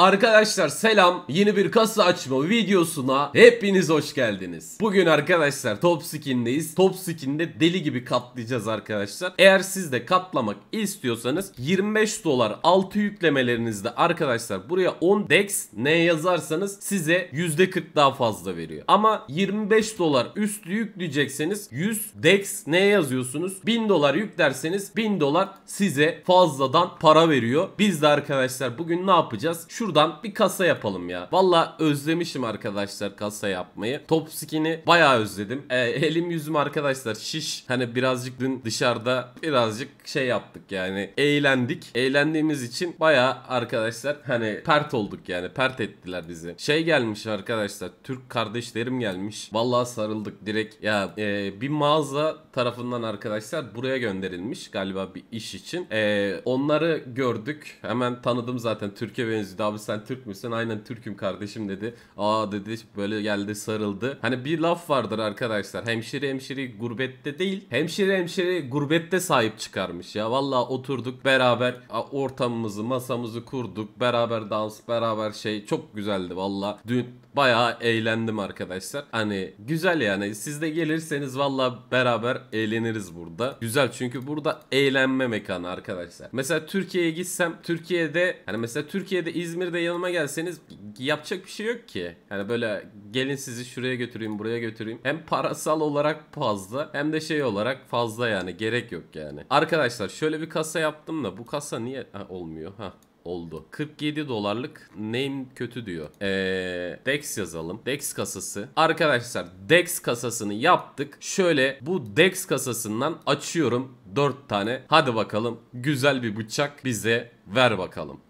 Arkadaşlar selam yeni bir kasa açma videosuna hepiniz hoş geldiniz. Bugün arkadaşlar Top Skin'deyiz. Top Skin'de deli gibi katlayacağız arkadaşlar. Eğer siz de katlamak istiyorsanız 25 dolar altı yüklemelerinizde arkadaşlar buraya 10 dex ne yazarsanız size %40 daha fazla veriyor. Ama 25 dolar üstü yükleyecekseniz 100 dex ne yazıyorsunuz 1000 dolar yüklerseniz 1000 dolar size fazladan para veriyor. Biz de arkadaşlar bugün ne yapacağız? Şu şuradan bir kasa yapalım ya. Valla özlemişim arkadaşlar kasa yapmayı. Top skin'i bayağı özledim. E, elim yüzüm arkadaşlar şiş. Hani birazcık dün dışarıda birazcık şey yaptık yani. Eğlendik. Eğlendiğimiz için bayağı arkadaşlar hani pert olduk yani. Pert ettiler bizi. Şey gelmiş arkadaşlar. Türk kardeşlerim gelmiş. Valla sarıldık direkt. Ya e, bir mağaza tarafından arkadaşlar buraya gönderilmiş galiba bir iş için. E, onları gördük. Hemen tanıdım zaten. Türkiye benziyor abi sen Türk müsün? Aynen Türk'üm kardeşim dedi. Aa dedi böyle geldi sarıldı. Hani bir laf vardır arkadaşlar. Hemşire hemşire gurbette değil. Hemşire hemşire gurbette sahip çıkarmış ya. Valla oturduk beraber ortamımızı masamızı kurduk. Beraber dans beraber şey çok güzeldi valla. Dün bayağı eğlendim arkadaşlar. Hani güzel yani siz de gelirseniz valla beraber eğleniriz burada. Güzel çünkü burada eğlenme mekanı arkadaşlar. Mesela Türkiye'ye gitsem Türkiye'de hani mesela Türkiye'de İzmir de yanıma gelseniz yapacak bir şey yok ki. hani böyle gelin sizi şuraya götüreyim buraya götüreyim. Hem parasal olarak fazla hem de şey olarak fazla yani gerek yok yani. Arkadaşlar şöyle bir kasa yaptım da bu kasa niye ha, olmuyor? ha oldu. 47 dolarlık name kötü diyor. Ee, Dex yazalım. Dex kasası. Arkadaşlar Dex kasasını yaptık. Şöyle bu Dex kasasından açıyorum 4 tane. Hadi bakalım güzel bir bıçak bize ver bakalım.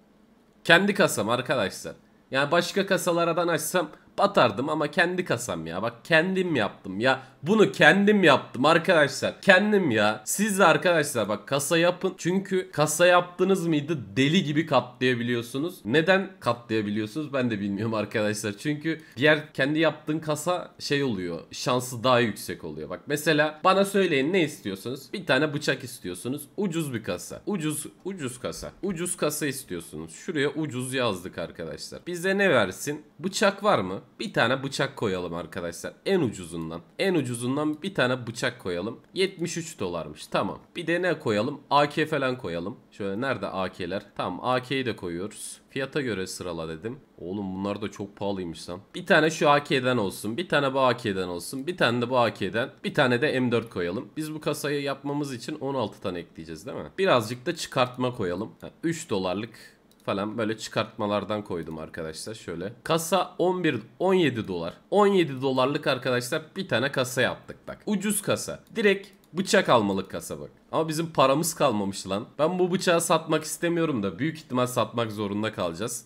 Kendi kasam arkadaşlar. Yani başka kasalardan açsam atardım ama kendi kasam ya. Bak kendim yaptım ya. Bunu kendim yaptım arkadaşlar. Kendim ya. Siz de arkadaşlar bak kasa yapın. Çünkü kasa yaptınız mıydı deli gibi katlayabiliyorsunuz. Neden katlayabiliyorsunuz ben de bilmiyorum arkadaşlar. Çünkü diğer kendi yaptığın kasa şey oluyor. Şansı daha yüksek oluyor. Bak mesela bana söyleyin ne istiyorsunuz? Bir tane bıçak istiyorsunuz. Ucuz bir kasa. Ucuz ucuz kasa. Ucuz kasa istiyorsunuz. Şuraya ucuz yazdık arkadaşlar. Bize ne versin? Bıçak var mı? bir tane bıçak koyalım arkadaşlar. En ucuzundan. En ucuzundan bir tane bıçak koyalım. 73 dolarmış. Tamam. Bir de ne koyalım? AK falan koyalım. Şöyle nerede AK'ler? Tamam AK'yi de koyuyoruz. Fiyata göre sırala dedim. Oğlum bunlar da çok pahalıymış lan. Bir tane şu AK'den olsun. Bir tane bu AK'den olsun. Bir tane de bu AK'den. Bir tane de M4 koyalım. Biz bu kasayı yapmamız için 16 tane ekleyeceğiz değil mi? Birazcık da çıkartma koyalım. 3 dolarlık falan böyle çıkartmalardan koydum arkadaşlar şöyle. Kasa 11 17 dolar. 17 dolarlık arkadaşlar bir tane kasa yaptık bak. Ucuz kasa. Direkt bıçak almalık kasa bak. Ama bizim paramız kalmamış lan. Ben bu bıçağı satmak istemiyorum da büyük ihtimal satmak zorunda kalacağız.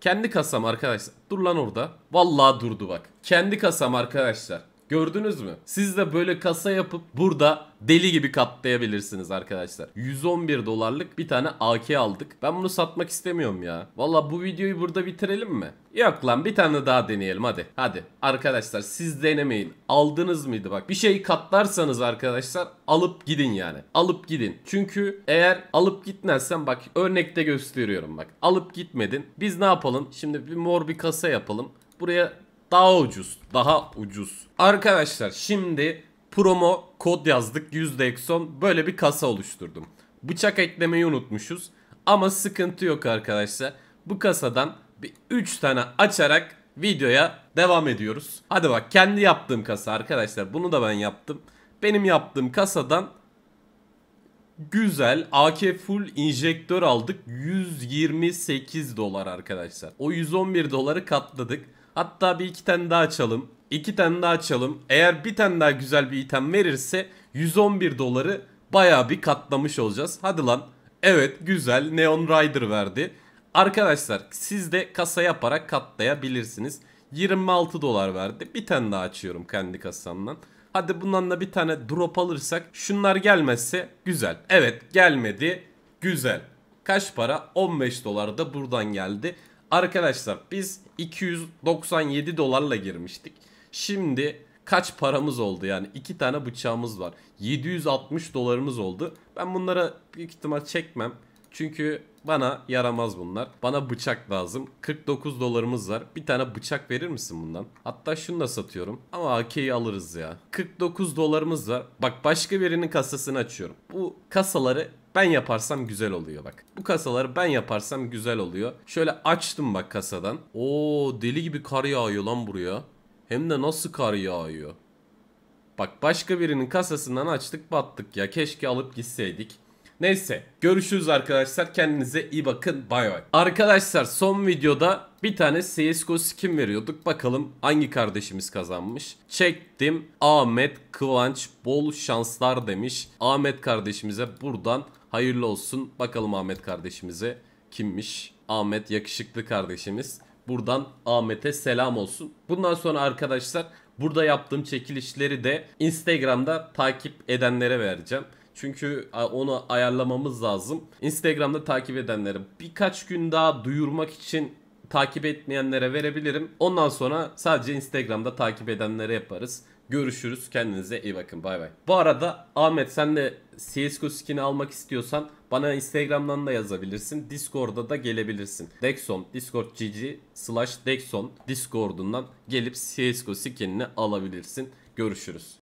Kendi kasam arkadaşlar. Dur lan orada. Vallahi durdu bak. Kendi kasam arkadaşlar. Gördünüz mü? Siz de böyle kasa yapıp burada deli gibi katlayabilirsiniz arkadaşlar. 111 dolarlık bir tane AK aldık. Ben bunu satmak istemiyorum ya. Valla bu videoyu burada bitirelim mi? Yok lan bir tane daha deneyelim hadi. Hadi arkadaşlar siz denemeyin. Aldınız mıydı bak. Bir şey katlarsanız arkadaşlar alıp gidin yani. Alıp gidin. Çünkü eğer alıp gitmezsen bak örnekte gösteriyorum bak. Alıp gitmedin. Biz ne yapalım? Şimdi bir mor bir kasa yapalım. Buraya daha ucuz, daha ucuz. Arkadaşlar şimdi promo kod yazdık %10 böyle bir kasa oluşturdum. Bıçak eklemeyi unutmuşuz ama sıkıntı yok arkadaşlar. Bu kasadan bir 3 tane açarak videoya devam ediyoruz. Hadi bak kendi yaptığım kasa arkadaşlar bunu da ben yaptım. Benim yaptığım kasadan güzel AK full injektör aldık. 128 dolar arkadaşlar. O 111 doları katladık. Hatta bir iki tane daha açalım. İki tane daha açalım. Eğer bir tane daha güzel bir item verirse 111 doları baya bir katlamış olacağız. Hadi lan. Evet güzel Neon Rider verdi. Arkadaşlar siz de kasa yaparak katlayabilirsiniz. 26 dolar verdi. Bir tane daha açıyorum kendi kasamdan. Hadi bundan da bir tane drop alırsak şunlar gelmezse güzel. Evet gelmedi. Güzel. Kaç para? 15 dolar da buradan geldi. Arkadaşlar biz 297 dolarla girmiştik. Şimdi kaç paramız oldu yani iki tane bıçağımız var. 760 dolarımız oldu. Ben bunlara büyük ihtimal çekmem. Çünkü bana yaramaz bunlar. Bana bıçak lazım. 49 dolarımız var. Bir tane bıçak verir misin bundan? Hatta şunu da satıyorum. Ama AK'yi alırız ya. 49 dolarımız var. Bak başka birinin kasasını açıyorum. Bu kasaları ben yaparsam güzel oluyor bak. Bu kasaları ben yaparsam güzel oluyor. Şöyle açtım bak kasadan. Oo deli gibi kar yağıyor lan buraya. Hem de nasıl kar yağıyor. Bak başka birinin kasasından açtık battık ya. Keşke alıp gitseydik. Neyse görüşürüz arkadaşlar. Kendinize iyi bakın. Bay bay. Arkadaşlar son videoda bir tane CSGO skin veriyorduk. Bakalım hangi kardeşimiz kazanmış. Çektim. Ahmet Kıvanç bol şanslar demiş. Ahmet kardeşimize buradan Hayırlı olsun. Bakalım Ahmet kardeşimize kimmiş? Ahmet yakışıklı kardeşimiz. Buradan Ahmet'e selam olsun. Bundan sonra arkadaşlar burada yaptığım çekilişleri de Instagram'da takip edenlere vereceğim. Çünkü onu ayarlamamız lazım. Instagram'da takip edenlere birkaç gün daha duyurmak için takip etmeyenlere verebilirim. Ondan sonra sadece Instagram'da takip edenlere yaparız. Görüşürüz. Kendinize iyi bakın. Bay bay. Bu arada Ahmet sen de CSGO skin'i almak istiyorsan bana Instagram'dan da yazabilirsin. Discord'da da gelebilirsin. Dexon, Discord GG slash Dexon Discord'undan gelip CSGO skin'ini alabilirsin. Görüşürüz.